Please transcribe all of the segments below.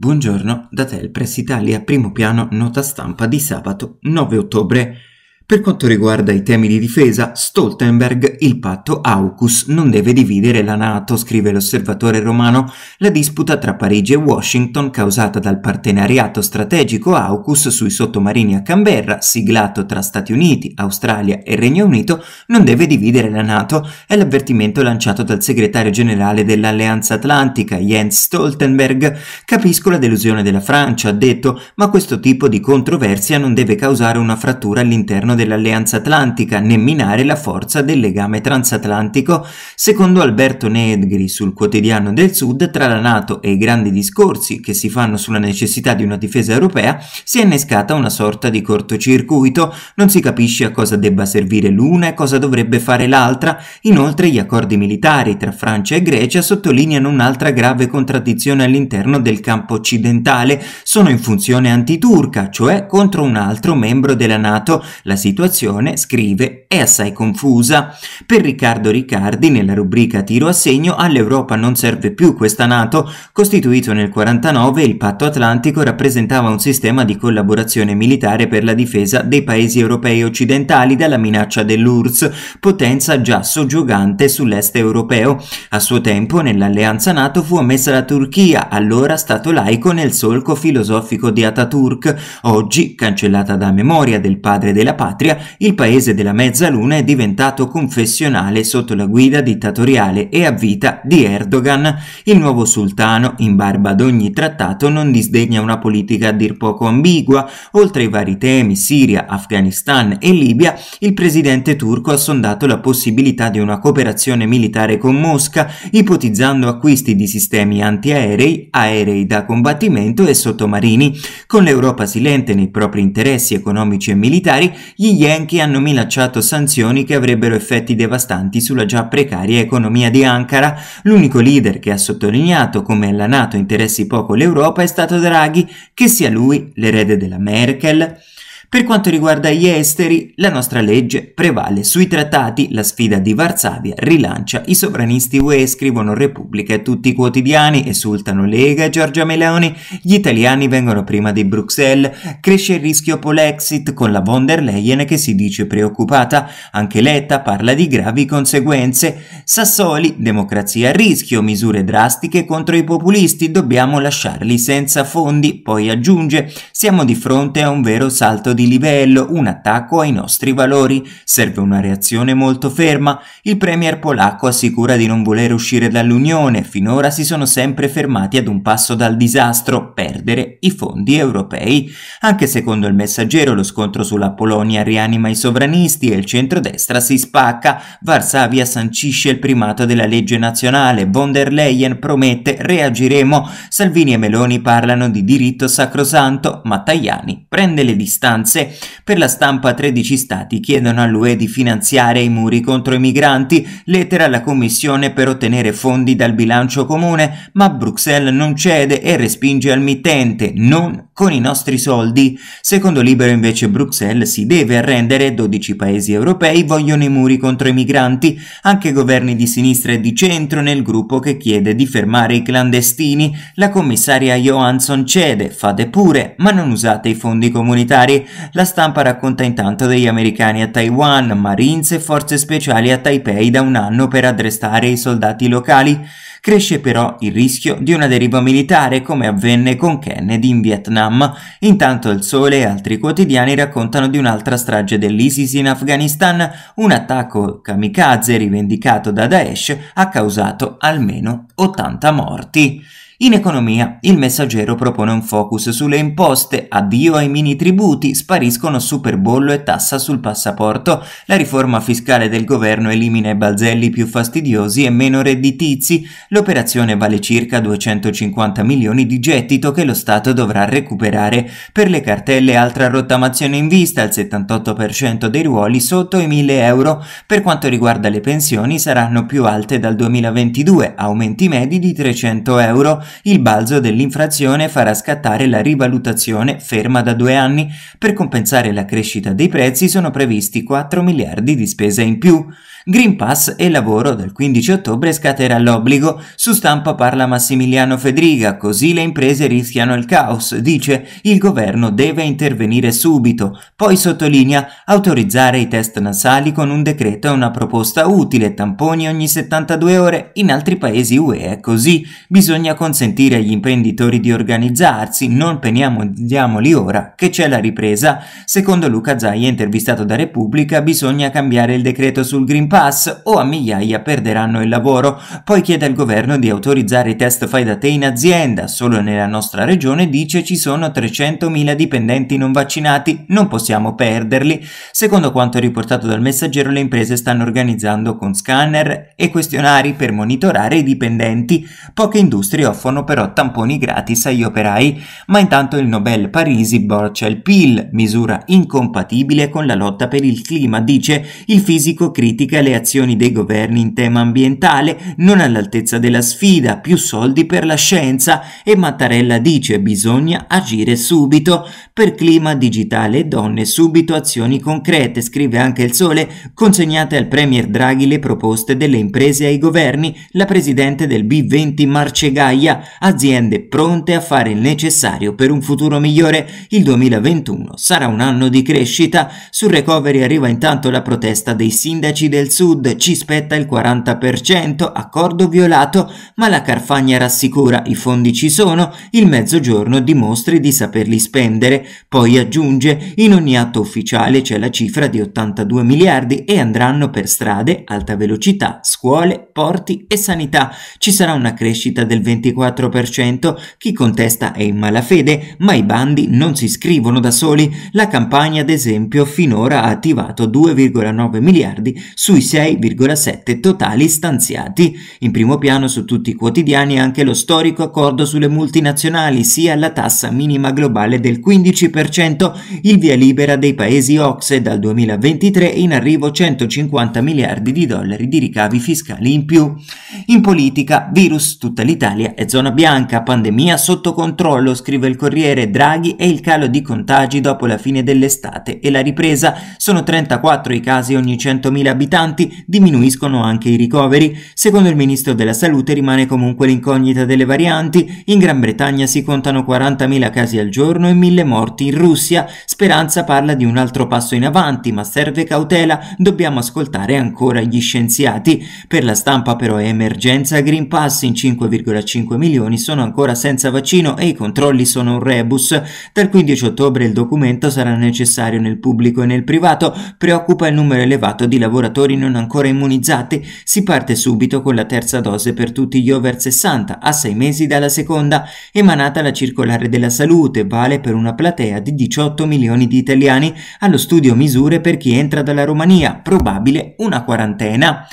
Buongiorno da Telpress Italia, primo piano, nota stampa di sabato 9 ottobre. Per quanto riguarda i temi di difesa, Stoltenberg il patto AUKUS non deve dividere la NATO, scrive l'osservatore romano, la disputa tra Parigi e Washington causata dal partenariato strategico AUKUS sui sottomarini a Canberra, siglato tra Stati Uniti, Australia e Regno Unito, non deve dividere la NATO, è l'avvertimento lanciato dal segretario generale dell'Alleanza Atlantica, Jens Stoltenberg. Capisco la delusione della Francia, ha detto, ma questo tipo di controversia non deve causare una frattura all'interno dell'Alleanza Atlantica né minare la forza del legame transatlantico, secondo Alberto Nedgri sul quotidiano del Sud tra la Nato e i grandi discorsi che si fanno sulla necessità di una difesa europea si è innescata una sorta di cortocircuito, non si capisce a cosa debba servire l'una e cosa dovrebbe fare l'altra, inoltre gli accordi militari tra Francia e Grecia sottolineano un'altra grave contraddizione all'interno del campo occidentale, sono in funzione antiturca, cioè contro un altro membro della Nato, la situazione, scrive, è assai confusa. Per Riccardo Riccardi, nella rubrica Tiro a segno, all'Europa non serve più questa Nato. Costituito nel 49, il patto atlantico rappresentava un sistema di collaborazione militare per la difesa dei paesi europei occidentali dalla minaccia dell'URSS, potenza già soggiogante sull'est europeo. A suo tempo, nell'alleanza Nato fu ammessa la Turchia, allora stato laico nel solco filosofico di Ataturk, oggi cancellata da memoria del padre della patria patria, il paese della Mezzaluna è diventato confessionale sotto la guida dittatoriale e a vita di Erdogan. Il nuovo sultano, in barba ad ogni trattato, non disdegna una politica a dir poco ambigua. Oltre ai vari temi Siria, Afghanistan e Libia, il presidente turco ha sondato la possibilità di una cooperazione militare con Mosca, ipotizzando acquisti di sistemi antiaerei, aerei da combattimento e sottomarini. Con l'Europa silente nei propri interessi economici e militari, gli gli Yankee hanno minacciato sanzioni che avrebbero effetti devastanti sulla già precaria economia di Ankara. L'unico leader che ha sottolineato come la Nato interessi poco l'Europa è stato Draghi, che sia lui l'erede della Merkel per quanto riguarda gli esteri, la nostra legge prevale sui trattati, la sfida di Varsavia rilancia i sovranisti UE, scrivono Repubblica e tutti i quotidiani, esultano Lega e Giorgia Meloni, gli italiani vengono prima di Bruxelles, cresce il rischio Polexit con la von der Leyen che si dice preoccupata, anche Letta parla di gravi conseguenze, Sassoli, democrazia a rischio, misure drastiche contro i populisti, dobbiamo lasciarli senza fondi, poi aggiunge, siamo di fronte a un vero salto di di livello, un attacco ai nostri valori. Serve una reazione molto ferma. Il premier polacco assicura di non voler uscire dall'Unione, finora si sono sempre fermati ad un passo dal disastro, perdere i fondi europei. Anche secondo il messaggero lo scontro sulla Polonia rianima i sovranisti e il centrodestra si spacca. Varsavia sancisce il primato della legge nazionale, von der Leyen promette reagiremo, Salvini e Meloni parlano di diritto sacrosanto, ma Tajani prende le distanze finanze. Per la stampa 13 stati chiedono all'UE di finanziare i muri contro i migranti, lettera alla Commissione per ottenere fondi dal bilancio comune, ma Bruxelles non cede e respinge al mittente, non con i nostri soldi. Secondo Libero invece Bruxelles si deve arrendere, 12 paesi europei vogliono i muri contro i migranti, anche governi di sinistra e di centro nel gruppo che chiede di fermare i clandestini. La commissaria Johansson cede, fate pure, ma non usate i fondi comunitari. La stampa racconta intanto degli americani a Taiwan, Marines e forze speciali a Taipei da un anno per addestrare i soldati locali. Cresce però il rischio di una deriva militare come avvenne con Kennedy in Vietnam. Intanto Il Sole e altri quotidiani raccontano di un'altra strage dell'ISIS in Afghanistan, un attacco kamikaze rivendicato da Daesh ha causato almeno 80 morti. In economia, il messaggero propone un focus sulle imposte, addio ai mini tributi, spariscono superbollo e tassa sul passaporto, la riforma fiscale del governo elimina i balzelli più fastidiosi e meno redditizi, l'operazione vale circa 250 milioni di gettito che lo Stato dovrà recuperare. Per le cartelle altra rottamazione in vista, il 78% dei ruoli sotto i 1000 euro. Per quanto riguarda le pensioni saranno più alte dal 2022, aumenti medi di 300 euro il balzo dell'inflazione farà scattare la rivalutazione ferma da due anni. Per compensare la crescita dei prezzi sono previsti 4 miliardi di spesa in più. Green Pass e lavoro dal 15 ottobre scaterà l'obbligo. Su stampa parla Massimiliano Fedriga, così le imprese rischiano il caos, dice il governo deve intervenire subito. Poi sottolinea autorizzare i test nasali con un decreto è una proposta utile, tamponi ogni 72 ore, in altri paesi UE è così, bisogna consentire agli imprenditori di organizzarsi, non peniamoli ora che c'è la ripresa. Secondo Luca Zai, intervistato da Repubblica bisogna cambiare il decreto sul Green Pass Pass o a migliaia perderanno il lavoro. Poi chiede al governo di autorizzare i test fai da te in azienda. Solo nella nostra regione dice ci sono 300.000 dipendenti non vaccinati, non possiamo perderli. Secondo quanto riportato dal messaggero le imprese stanno organizzando con scanner e questionari per monitorare i dipendenti. Poche industrie offrono però tamponi gratis agli operai, ma intanto il Nobel Parisi boccia il PIL, misura incompatibile con la lotta per il clima, dice il fisico critica critica le azioni dei governi in tema ambientale non all'altezza della sfida, più soldi per la scienza e Mattarella dice bisogna agire subito per clima digitale e donne, subito azioni concrete, scrive anche il Sole, consegnate al Premier Draghi le proposte delle imprese ai governi, la Presidente del B20 Marcegaia, aziende pronte a fare il necessario per un futuro migliore, il 2021 sarà un anno di crescita, sul recovery arriva intanto la protesta dei sindaci del del Sud ci spetta il 40%, accordo violato, ma la Carfagna rassicura i fondi ci sono, il mezzogiorno dimostri di saperli spendere. Poi aggiunge, in ogni atto ufficiale c'è la cifra di 82 miliardi e andranno per strade, alta velocità, scuole, porti e sanità. Ci sarà una crescita del 24%, chi contesta è in malafede, ma i bandi non si scrivono da soli. La campagna, ad esempio, finora ha attivato 2,9 miliardi sui sui 6,7 totali stanziati. In primo piano su tutti i quotidiani anche lo storico accordo sulle multinazionali, sia la tassa minima globale del 15%, il via libera dei paesi OXE dal 2023 in arrivo 150 miliardi di dollari di ricavi fiscali in più. In politica, virus, tutta l'Italia è zona bianca, pandemia sotto controllo, scrive il Corriere Draghi e il calo di contagi dopo la fine dell'estate e la ripresa sono 34 i casi ogni 100.000 abitanti importanti, diminuiscono anche i ricoveri. Secondo il ministro della salute rimane comunque l'incognita delle varianti, in Gran Bretagna si contano 40.000 casi al giorno e 1.000 morti in Russia. Speranza parla di un altro passo in avanti, ma serve cautela, dobbiamo ascoltare ancora gli scienziati. Per la stampa però è emergenza, Green Pass in 5,5 milioni sono ancora senza vaccino e i controlli sono un rebus. Dal 15 ottobre il documento sarà necessario nel pubblico e nel privato, preoccupa il numero elevato di lavoratori non ancora immunizzate, si parte subito con la terza dose per tutti gli over 60 a sei mesi dalla seconda, emanata la circolare della salute, vale per una platea di 18 milioni di italiani, allo studio misure per chi entra dalla Romania, probabile una quarantena.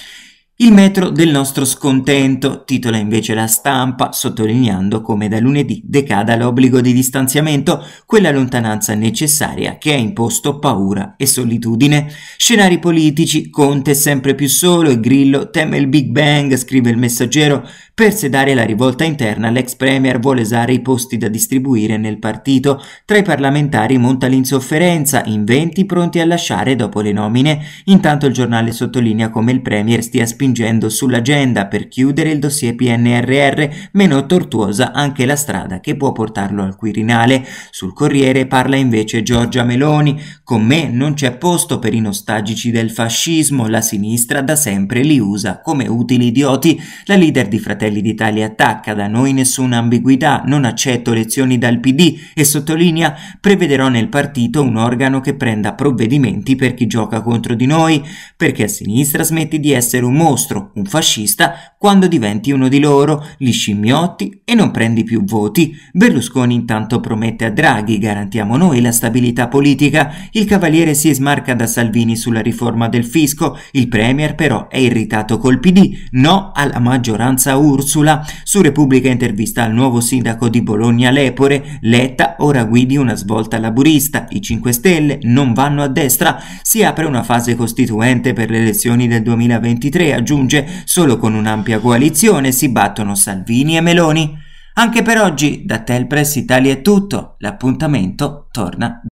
Il metro del nostro scontento, titola invece la stampa, sottolineando come da lunedì decada l'obbligo di distanziamento, quella lontananza necessaria che ha imposto paura e solitudine. Scenari politici, Conte è sempre più solo e Grillo teme il Big Bang, scrive il messaggero, per sedare la rivolta interna, l'ex premier vuole usare i posti da distribuire nel partito. Tra i parlamentari monta l'insofferenza, in 20 pronti a lasciare dopo le nomine. Intanto il giornale sottolinea come il premier stia spingendo spingendo sull'agenda per chiudere il dossier PNRR meno tortuosa anche la strada che può portarlo al Quirinale. Sul Corriere parla invece Giorgia Meloni, con me non c'è posto per i nostalgici del fascismo, la sinistra da sempre li usa come utili idioti, la leader di Fratelli d'Italia attacca, da noi nessuna ambiguità, non accetto lezioni dal PD e sottolinea prevederò nel partito un organo che prenda provvedimenti per chi gioca contro di noi, perché a sinistra smetti di essere un mostro mostro, un fascista, quando diventi uno di loro, li scimmiotti e non prendi più voti. Berlusconi intanto promette a Draghi, garantiamo noi la stabilità politica, il Cavaliere si smarca da Salvini sulla riforma del fisco, il Premier però è irritato col PD, no alla maggioranza Ursula. Su Repubblica intervista al nuovo sindaco di Bologna Lepore, Letta ora guidi una svolta laburista, i 5 Stelle non vanno a destra, si apre una fase costituente per le elezioni del 2023 a raggiunge solo con un'ampia coalizione si battono Salvini e Meloni. Anche per oggi da Telpress Italia è tutto, l'appuntamento torna